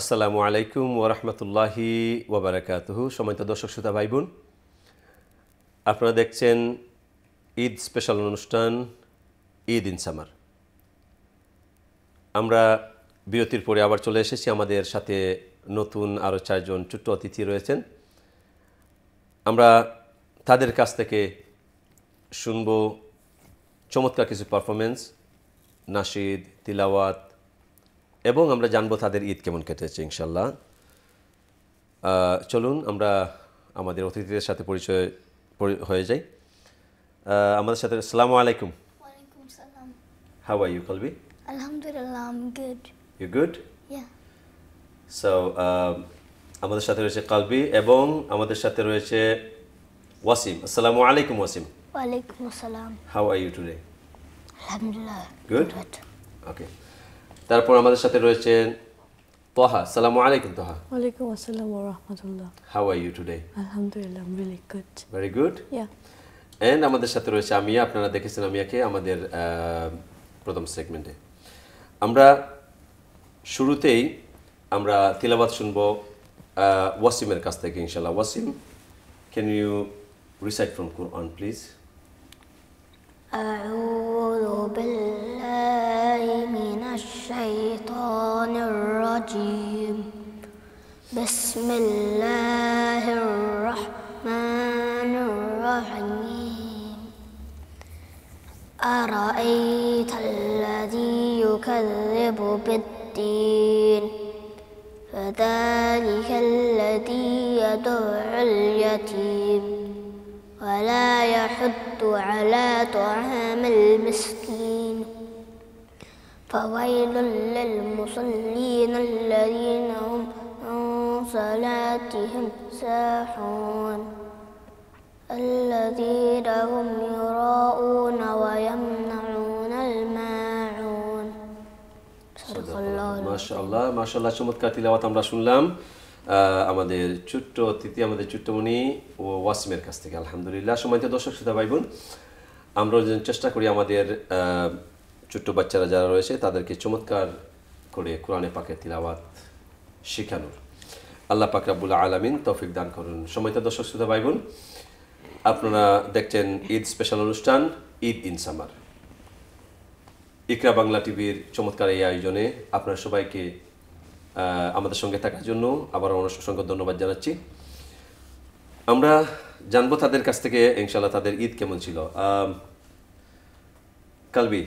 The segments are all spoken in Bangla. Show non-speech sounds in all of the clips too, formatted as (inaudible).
আসসালামু আলাইকুম ওরহমতুল্লাহি ওবরাকাত সময়ত দর্শক শ্রোতা ভাই বোন আপনারা দেখছেন ঈদ স্পেশাল অনুষ্ঠান ঈদ ইনসামার আমরা বিরতির পরে আবার চলে এসেছি আমাদের সাথে নতুন আরও চারজন ছোট্ট অতিথি রয়েছেন আমরা তাদের কাছ থেকে শুনব চমৎকার কিছু পারফরমেন্স নাশিদ তিলাওয়াত এবং আমরা জানবো তাদের ঈদ কেমন কেটেছে ইনশাল্লাহ চলুন আমরা আমাদের অতিথিদের সাথে পরিচয় হয়ে যাই আমাদের সাথে সালামু আলাইকুম how are you Kalbi? Alhamdulillah, I'm um, আমাদের সাথে রয়েছে কালবি এবং আমাদের সাথে রয়েছে ওয়াসিম আসসালামু আলাইকুম ওয়াসিম ওয়ালাইকুম আসসালাম হাউ আর ইউ টুডে আলহামদুলিল্লাহ গুড ওকে তারপর আমাদের সাথে রয়েছেন তোহা সালামু আলাইকুম তোহা ওয়ালাইকুম আসসালাম ওয়া রাহমাতুল্লাহ হাউ আর ইউ টুডে আলহামদুলিল্লাহ I really good very good yeah and আমাদের সাথে রয়েছে আমিয়া আপনারা দেখেছেন আমিয়াকে আমাদের প্রথম সেগমেন্টে আমরা শুরুতেই আমরা তিলাবাত শুনব ওয়াসিমের কাছ থেকে ইনশাআল্লাহ Wasim can you recite from Quran please আউযু بالله الشيطان الرجيم بسم الله الرحمن الرحيم أرأيت الذي يكذب بالدين فذلك الذي يدع اليتيم ولا يحض على طعام المسكين فويل للمصلين الذين هم عن صلاتهم ساحون الذين هم يراءون ويمنعون الماعون صدق الله ما شاء الله ما شاء الله চমৎকার তিলাওয়াত আমরা শুনলাম আমাদের ছোট্ট অতিথি আমাদের ছোট্টমণি ও ওয়াসিমের কাছ থেকে আলহামদুলিল্লাহ সময় দর্শক শ্রোতা ভাই বোন আমরা চেষ্টা করি আমাদের ছোট্ট বাচ্চারা যারা রয়েছে তাদেরকে চমৎকার করে কোরআনে পাকের তিলাবাত শেখানোর আল্লাহ পাক রাবুল আলমিন তৌফিক দান করুন সময়টা দর্শক শ্রোতা ভাই বোন আপনারা দেখছেন ঈদ স্পেশাল অনুষ্ঠান ঈদ ইন সামার ইকরা বাংলা টিভির চমৎকার এই আয়োজনে আপনার সবাইকে আমাদের সঙ্গে থাকার জন্য আবার সঙ্গে ধন্যবাদ জানাচ্ছি আমরা জানবো তাদের কাছ থেকে ইনশাল্লাহ তাদের ঈদ কেমন ছিল কালবি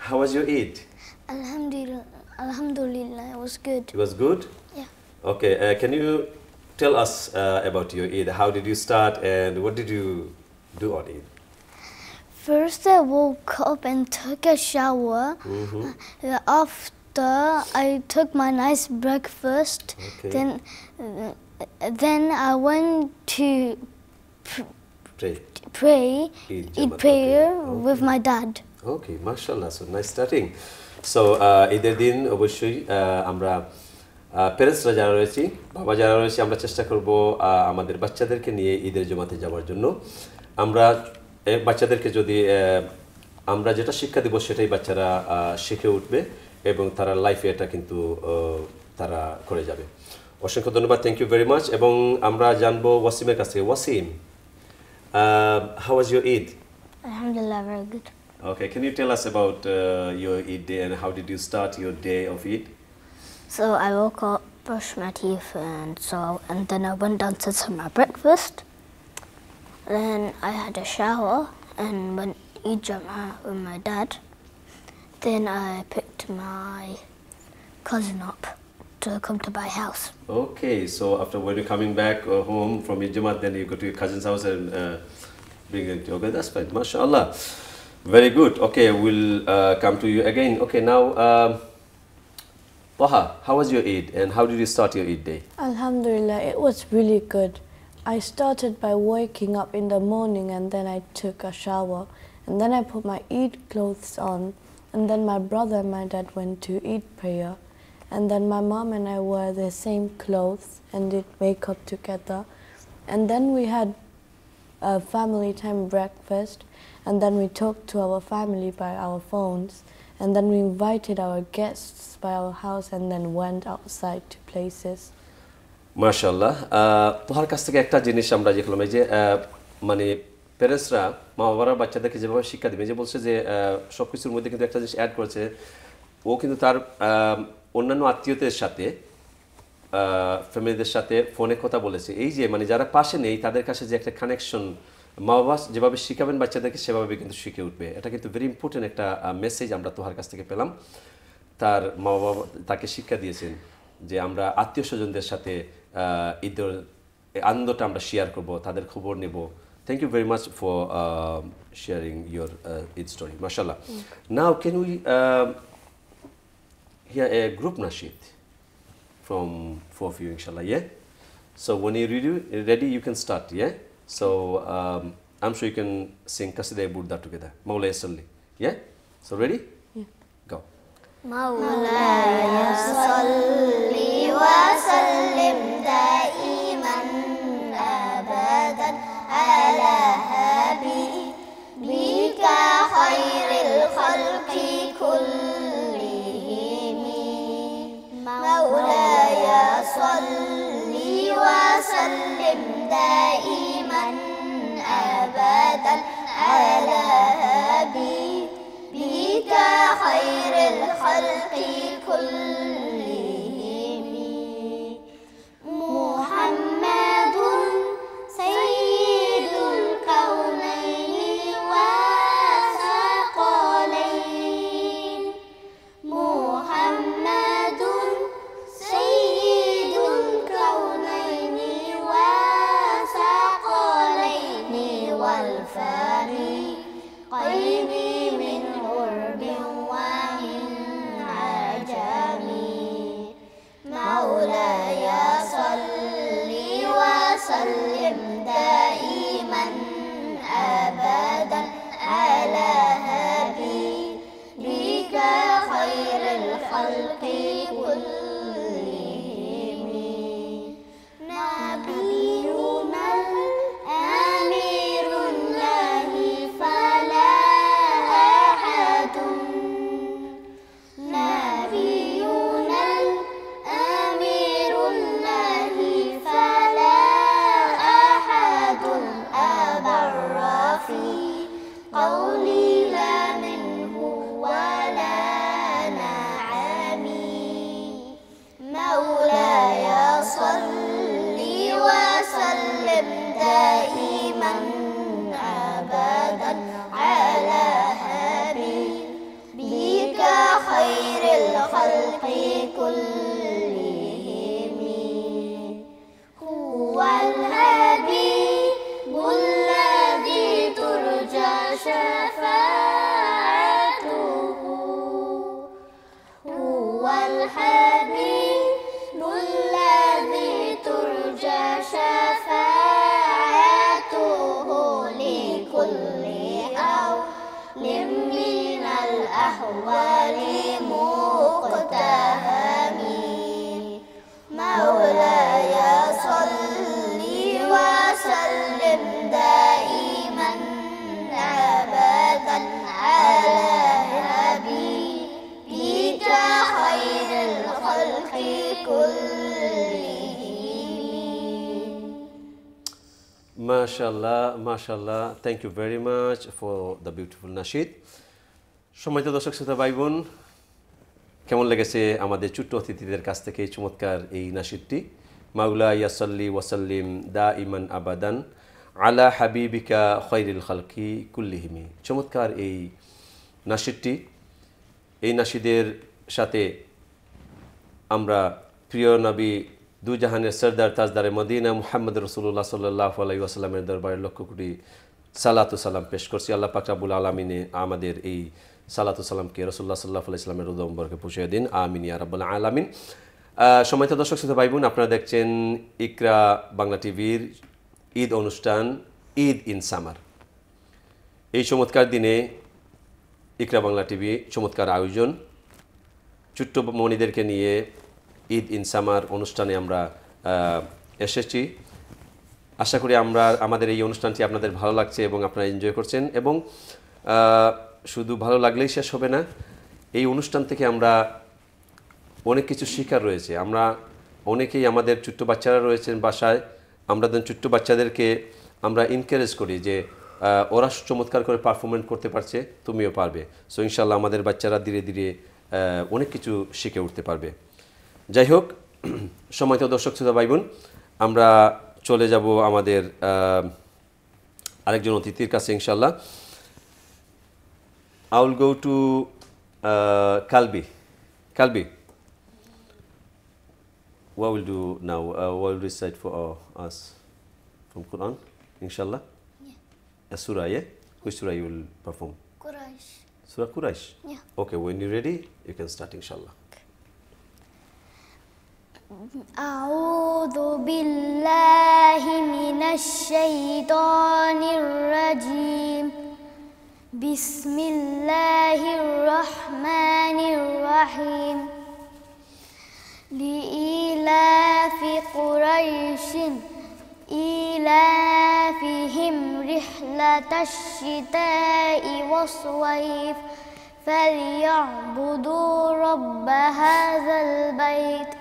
How was your Eid? Alhamdulillah, Alhamdulillah, it was good. It was good? Yeah. Okay, uh, can you tell us uh, about your Eid? How did you start and what did you do on Eid? First, I woke up and took a shower. Mm -hmm. After, I took my nice breakfast. Okay. Then, uh, then I went to pr pray, pray eat prayer okay. with my dad. ওকে মার্শাল্লাহ সো নাইস স্টার্টিং সো ঈদের দিন অবশ্যই uh, আমরা প্যারেন্টসরা uh, যারা রয়েছি বাবা যারা রয়েছে আমরা চেষ্টা করব uh, আমাদের বাচ্চাদেরকে নিয়ে ঈদের জমাতে যাওয়ার জন্য আমরা বাচ্চাদেরকে যদি আমরা যেটা শিক্ষা দিব সেটাই বাচ্চারা শিখে উঠবে এবং তারা লাইফে এটা কিন্তু তারা করে যাবে অসংখ্য ধন্যবাদ থ্যাংক ইউ ভেরি মাচ এবং আমরা জানবো ওয়াসিমের কাছ থেকে Wasim how was your Eid আলহামদুলিল্লাহ very good Okay, can you tell us about uh, your Eid day and how did you start your day of Eid? So I woke up, brushed my teeth, and so and then I went downstairs for my breakfast. Then I had a shower and went Eid Jama'ah with my dad. Then I picked my cousin up to come to my house. Okay, so after when you're coming back uh, home from Eid Jama'ah, then you go to your cousin's house and uh, bring your yoga. That's fine, mashallah. Very good. Okay, we'll uh, come to you again. Okay, now, Baha, um, how was your Eid and how did you start your Eid day? Alhamdulillah, it was really good. I started by waking up in the morning and then I took a shower and then I put my Eid clothes on and then my brother and my dad went to Eid prayer and then my mom and I wore the same clothes and did makeup together and then we had a family time breakfast and then we talked to our family by our phones and then we invited our guests by our house and then went outside to places মাশাআল্লাহ তোহার কাছ থেকে একটা জিনিস আমরা দেখলাম এই যে মানে প্যারেন্টসরা মা বাবারা বাচ্চাদেরকে যেভাবে শিক্ষা দেবে যে বলছে যে সব কিছুর মধ্যে কিন্তু একটা জিনিস অ্যাড করেছে ও কিন্তু তার অন্যান্য আত্মীয়দের সাথে ফ্যামিলিদের সাথে ফোনে কথা বলেছে এই যে মানে যারা পাশে নেই তাদের কাছে যে একটা কানেকশন মা বাবা যেভাবে শিখাবেন বাচ্চাদেরকে সেভাবে কিন্তু শিখে উঠবে এটা কিন্তু ভেরি ইম্পর্টেন্ট একটা মেসেজ আমরা তোহার কাছ থেকে পেলাম তার মা বাবা তাকে শিক্ষা দিয়েছেন যে আমরা আত্মীয় স্বজনদের সাথে ঈদের আনন্দটা আমরা শেয়ার করব তাদের খবর নেব thank you very much for sharing your your story its now can we hear a group nasheed from four of you inshallah yeah so when you're ready, ready you can start yeah so um, I'm sure you can sing Qasidah Buddha together Mawlaya Salli yeah so ready yeah. go Mawlaya Salli wa Sallim دائما أبدا على بك خير الخلق كلهم أحوال مقتهمي مولاي صل وسلم دائما أبدا على حبيبك خير الخلق كلهم ما شاء الله ما شاء الله thank you very much for the beautiful nasheed সম্মানিত দর্শক শ্রোতা ভাই বোন কেমন লেগেছে আমাদের ছোট্ট অতিথিদের কাছ থেকে এই চমৎকার এই নাসিরটি মাউলা ইয়াসল্লি ওয়াসাল্লিম দা ইমান আবাদান আলা হাবিবিকা খৈরুল খালকি কুল্লিহিমি চমৎকার এই নাসিরটি এই নাসিদের সাথে আমরা প্রিয় নবী দুজাহানের সরদার তাজদারে মদিনা মুহাম্মদ রসুল্লাহ সাল্লাহ আলাই আসালামের দরবারের লক্ষ কোটি সালাতু সালাম পেশ করছি আল্লাহ পাকাবুল আলমিনে আমাদের এই সালাতু সাল্লামকে রসুল্লাহ সাল্লাহ ইসলামের রুদম্বরকে পুষিয়ে দিন আমিন ইয়ারাবুল আলামিন সময়ত দর্শক সাথে ভাই বোন আপনারা দেখছেন ইকরা বাংলা টিভির ঈদ অনুষ্ঠান ঈদ ইন সামার এই চমৎকার দিনে ইকরা বাংলা টিভি চমৎকার আয়োজন ছোট্ট মণিদেরকে নিয়ে ঈদ ইন সামার অনুষ্ঠানে আমরা এসেছি আশা করি আমরা আমাদের এই অনুষ্ঠানটি আপনাদের ভালো লাগছে এবং আপনারা এনজয় করছেন এবং শুধু ভালো লাগলেই শেষ হবে না এই অনুষ্ঠান থেকে আমরা অনেক কিছু শিকার রয়েছে আমরা অনেকেই আমাদের ছোট্ট বাচ্চারা রয়েছেন বাসায় আমরা ছোট্ট বাচ্চাদেরকে আমরা এনকারেজ করি যে ওরা চমৎকার করে পারফরমেন্স করতে পারছে তুমিও পারবে সো ইনশাল্লাহ আমাদের বাচ্চারা ধীরে ধীরে অনেক কিছু শিখে উঠতে পারবে যাই হোক (clears throat) সময় তো দর্শক শ্রোতা ভাই বোন আমরা চলে যাব আমাদের আরেকজন অতিথির কাছে ইনশাল্লাহ I will go to uh, Kalbi. Kalbi, what will do now? Uh, what will recite for us from Quran, inshallah? Yeah. A surah, yeah? Which surah you will perform? Quraysh. Surah Quraysh? Yeah. Okay, when you're ready, you can start, inshallah. أعوذ بالله من الشيطان الرجيم بسم الله الرحمن الرحيم لإيلاف قريش إيلافهم رحلة الشتاء والصيف فليعبدوا رب هذا البيت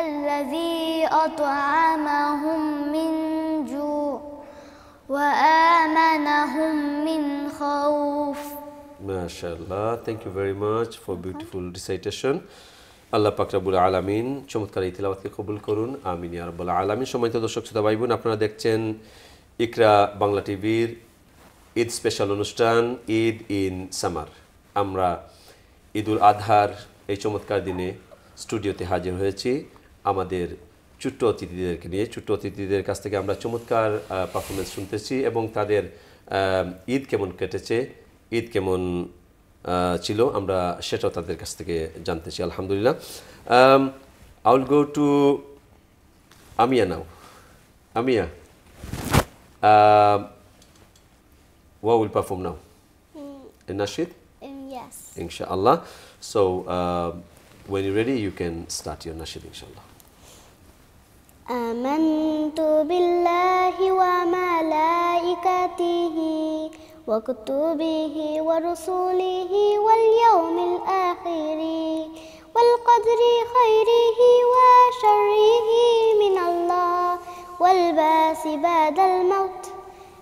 الذي أطعمهم من وآمنهم من خوف MashaAllah. Thank you very much for beautiful recitation. আল্লাহ পাকরাবুল আলামিন চমৎকার এই তিলাবাতকে কবুল করুন আমিন ইয়ারবুল আলামিন সময়ত দর্শক শ্রোতা ভাই বোন আপনারা দেখছেন ইকরা বাংলা টিভির ঈদ স্পেশাল অনুষ্ঠান ঈদ ইন সামার আমরা ঈদুল আধার এই চমৎকার দিনে স্টুডিওতে হাজির হয়েছি আমাদের ছোট্ট অতিথিদেরকে নিয়ে ছোট্ট অতিথিদের কাছ থেকে আমরা চমৎকার পারফরমেন্স শুনতেছি এবং তাদের ঈদ কেমন কেটেছে ঈদ কেমন ছিল আমরা সেটাও তাদের কাছ থেকে জানতেছি আলহামদুলিল্লাহ আউল গো টু আমিয়া নাও আমিয়া ওয়া উইল পারফর্ম নাও নাশিদ ইনশাআল্লাহ so when you ready you can start you're ready, you آمنت بالله وملائكته وكتبه ورسله واليوم الآخر والقدر خيره وشره من الله والباس بعد الموت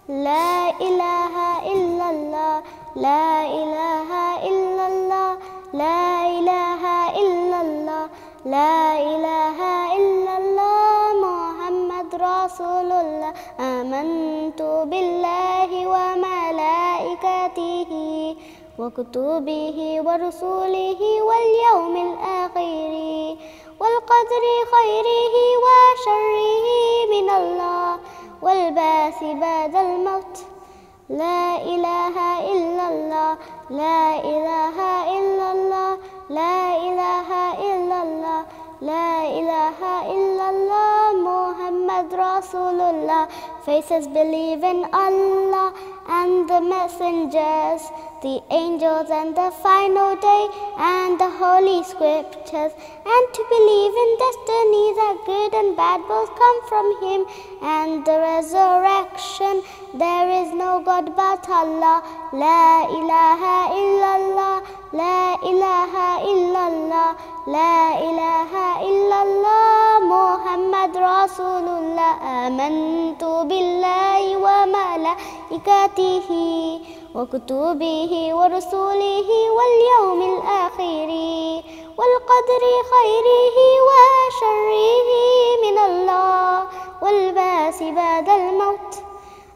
لا إله إلا الله لا إله وكتبه ورسوله واليوم الآخر والقدر خيره وشره من الله والباس بعد الموت لا إله إلا الله لا إله إلا الله لا إله إلا الله لا إله إلا الله رسول الله faces believe in Allah and the messengers the angels and the final day and the holy scriptures, and to believe in destiny that good and bad both come from Him and the resurrection. There is no God but Allah. La ilaha illallah. La ilaha illallah. La ilaha illallah. Muhammad Rasulullah. آمنت wa وملائكته. وكتبه ورسوله واليوم الآخر والقدر خيره وشره من الله والباس بعد الموت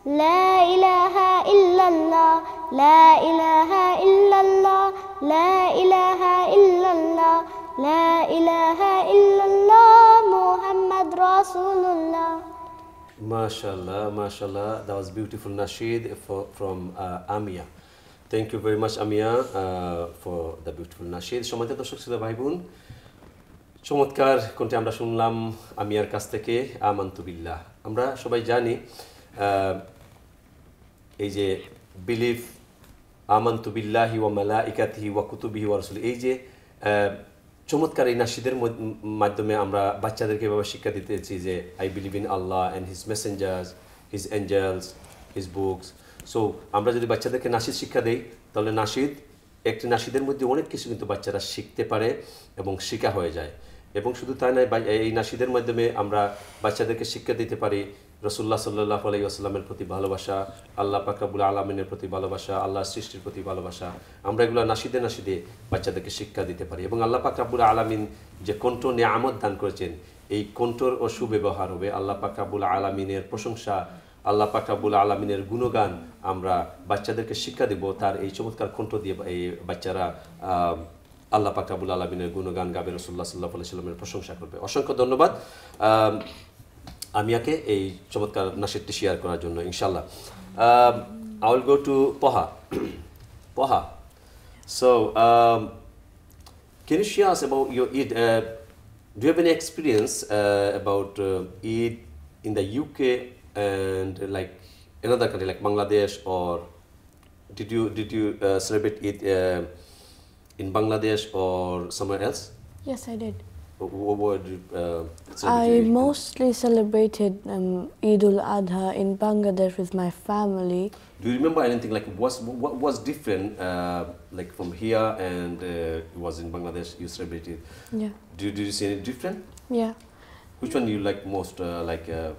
لا إله إلا الله لا إله إلا الله لا إله إلا الله لا إله إلا الله محمد رسول الله MashaAllah, MashaAllah. That was beautiful nasheed for, from uh, Amia. Thank you very much Amia for the beautiful nasheed সমাজের দর্শক ছিল ভাই বোন চমৎকার কোনটি আমরা শুনলাম আমিয়ার কাছ থেকে আমান্তুবিল্লাহ আমরা সবাই জানি এই যে বিলিফ আমান্তুবিল্লাহি ওয়া মালা ইকাতিহি ওয়া কুতুবিহি ওয়া রসুল এই যে চমৎকার এই নাসিদের মাধ্যমে আমরা বাচ্চাদেরকে এভাবে শিক্ষা দিতেছি যে I believe in Allah and his messengers his angels his books so আমরা যদি বাচ্চাদেরকে নাসিদ শিক্ষা দেই তাহলে নাসিদ একটি নাসিদের মধ্যে অনেক কিছু কিন্তু বাচ্চারা শিখতে পারে এবং শিকা হয়ে যায় এবং শুধু তাই নয় এই নাসিদের মাধ্যমে আমরা বাচ্চাদেরকে শিক্ষা দিতে পারি রসুল্লাহ সাল্লাহ আলি আসলামের প্রতি ভালোবাসা আল্লাহ পাকাবুল আলমিনের প্রতি ভালোবাসা আল্লাহ সৃষ্টির প্রতি ভালোবাসা আমরা এগুলো নাসিদে নাসিদে বাচ্চাদেরকে শিক্ষা দিতে পারি এবং আল্লাহ পাকাবুল আলমিন যে কণ্ঠ আমদ দান করেছেন এই কণ্ঠর সুব্যবহার হবে আল্লাহ পাকাবুল আলমিনের প্রশংসা আল্লাহ পাকাবুল আলমিনের গুণগান আমরা বাচ্চাদেরকে শিক্ষা দিব তার এই চমৎকার কণ্ঠ দিয়ে এই বাচ্চারা আল্লাহ পাকাবুল আলমিনের গুণগান গাবে রসুল্লাহ সাল্লাহ আলাইস্লামের প্রশংসা করবে অসংখ্য ধন্যবাদ আমিয়াকে এই চমৎকার নাসিরটি শেয়ার করার জন্য ইনশাল্লাহ আই উইল গো টু পহা পহা so Can you share us about your Eid? Uh, do you have any experience uh, about uh, Eid in the UK and uh, like another country like Bangladesh or did you did you celebrate it in Bangladesh or somewhere else? Yes, I did. What, uh, I mostly celebrated um, Eid ul Adha in Bangladesh with my family. Do you remember anything like what's, what was different uh, like from here and uh, it was in Bangladesh you celebrated? Yeah. Do, did you see any different? Yeah. Which one do you like most uh, like? Uh,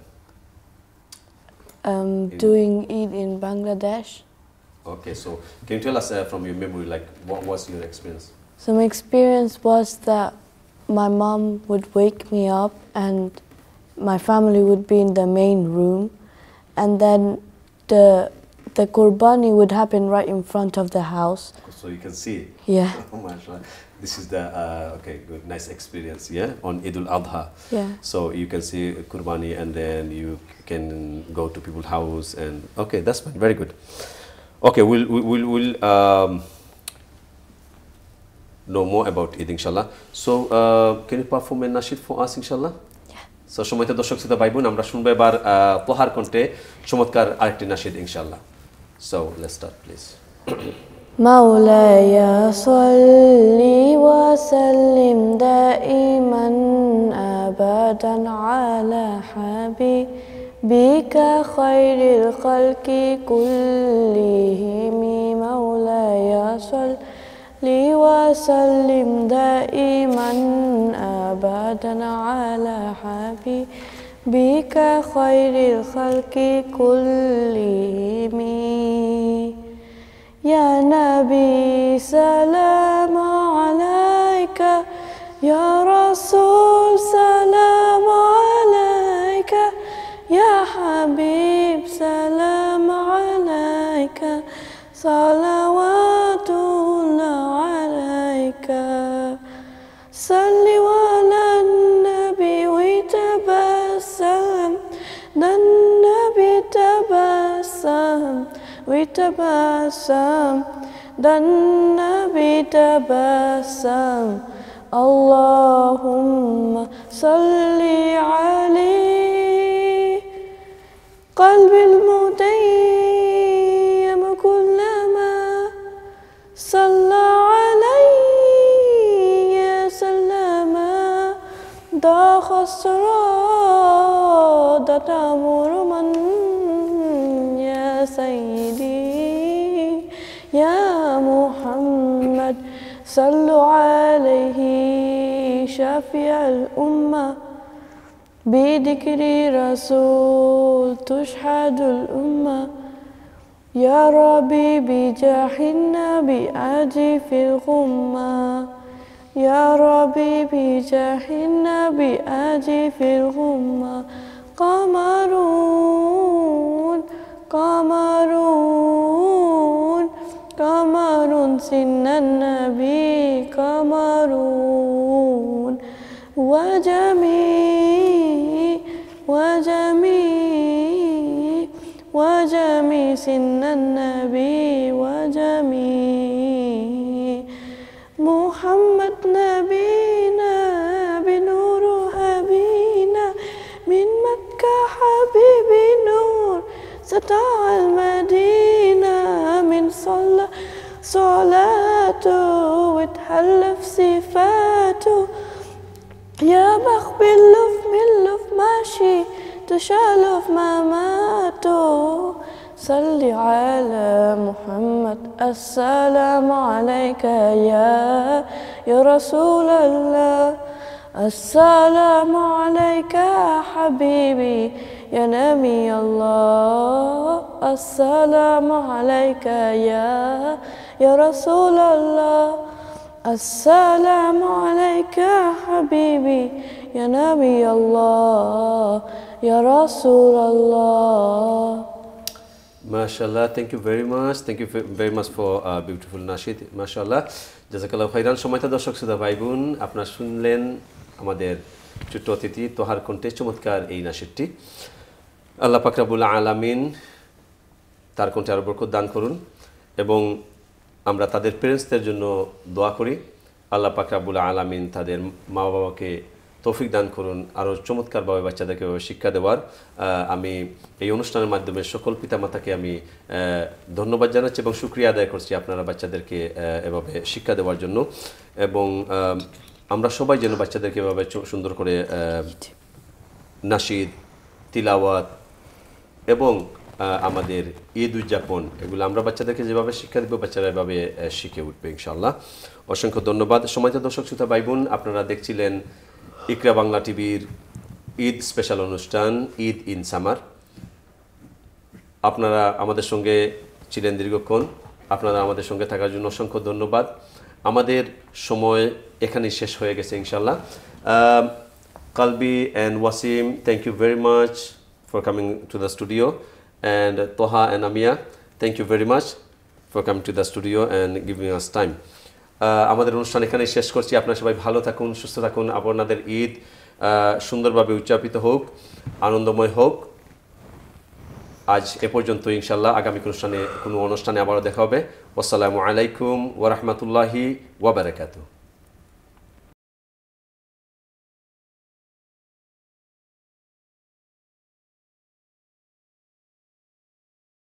um, doing Eid in Bangladesh. Okay, so can you tell us uh, from your memory like what was your experience? So my experience was that my mom would wake me up and my family would be in the main room and then the the kurbani would happen right in front of the house. So you can see it? Yeah. (laughs) Oh, this is the, uh, okay, good, nice experience, yeah, on Idul Adha. Yeah. So you can see kurbani, and then you can go to people's house and, okay, that's fine, very good. Okay, we'll, we'll, we'll, um, know more about it, inshallah. So, uh, can you perform a nasheed for us, inshallah? So সময়তে দর্শক শ্রোতা ভাই বোন আমরা শুনবো এবার তোহার কণ্ঠে চমৎকার আরেকটি নাশিদ ইনশাল্লাহ so let's start please مولاي صل وسلم دائما أبدا على حبيبك خير الخلق كلهم مولاي صل لي وسلم دائما أبدا على حبيبك خير الخلق كلهم يا نبي سلام عليك يا رسول سلام عليك يا حبيب سلام عليك سلام صلوا على النبي وتبسم ده النبي تبسم وتبسم ده النبي تبسم اللهم صل عليه قلب المؤمن وتأمر من يا سيدي يا محمد صلوا عليه شفيع الأمة بذكر رسول تشهد الأمة يا ربي بجاح النبي أجي في الغمة يا ربي بجاح النبي أجي في الغمة قمرون قمرون قمر سن النبي قمرون وجميع وجميع وجميع سن النبي وجميع يا بخ باللف باللف ماشي تشالف ما ماتوا صلي على محمد السلام عليك يا يا رسول الله السلام عليك حبيبي يا نبي الله السلام عليك يا يا رسول الله السلام عليك يا حبيبي يا نبي الله يا رسول الله MashaAllah, thank you very much. Thank you very much for uh, beautiful Nashid. MashaAllah. জাজাকাল্লাহ খাইরান সময়টা দর্শক শ্রোতা ভাই বোন আপনারা শুনলেন আমাদের ছোট্ট অতিথি তোহার কণ্ঠে চমৎকার এই নাসিরটি আল্লাহ পাকরাবুল আলামিন তার কণ্ঠে আরো বরকত দান করুন এবং আমরা তাদের পেরেন্টসদের জন্য দোয়া করি আল্লাহ পাকরাবুল আলামিন তাদের মা বাবাকে তৌফিক দান করুন আরও চমৎকারভাবে বাচ্চাদেরকে শিক্ষা দেওয়ার আমি এই অনুষ্ঠানের মাধ্যমে সকল পিতামাতাকে আমি ধন্যবাদ জানাচ্ছি এবং সুক্রিয়া আদায় করছি আপনারা বাচ্চাদেরকে এভাবে শিক্ষা দেওয়ার জন্য এবং আমরা সবাই যেন বাচ্চাদেরকে এভাবে সুন্দর করে নাসিদ তিলাওয়াত এবং আমাদের ঈদ উদযাপন এগুলো আমরা বাচ্চাদেরকে যেভাবে শিক্ষা দেবো বাচ্চারা এভাবে শিখে উঠবে ইনশাল্লাহ অসংখ্য ধন্যবাদ সময়ত দর্শক শ্রোতা ভাই বোন আপনারা দেখছিলেন ইকরা বাংলা টিভির ঈদ স্পেশাল অনুষ্ঠান ঈদ ইন সামার আপনারা আমাদের সঙ্গে ছিলেন দীর্ঘক্ষণ আপনারা আমাদের সঙ্গে থাকার জন্য অসংখ্য ধন্যবাদ আমাদের সময় এখানেই শেষ হয়ে গেছে ইনশাল্লাহ Kalbi and Wasim thank you very much for coming to the studio and Toha and Amia, thank you very much for coming to the studio and giving us time. Uh, আমাদের অনুষ্ঠান এখানে শেষ করছি আপনারা সবাই ভালো থাকুন সুস্থ থাকুন আপনাদের ঈদ সুন্দরভাবে উদযাপিত হোক আনন্দময় হোক আজ এ পর্যন্ত ইনশাল্লাহ আগামী অনুষ্ঠানে কোনো অনুষ্ঠানে আবারও দেখা হবে আসসালামু আলাইকুম ওরহমতুল্লাহি ওবরাকাতু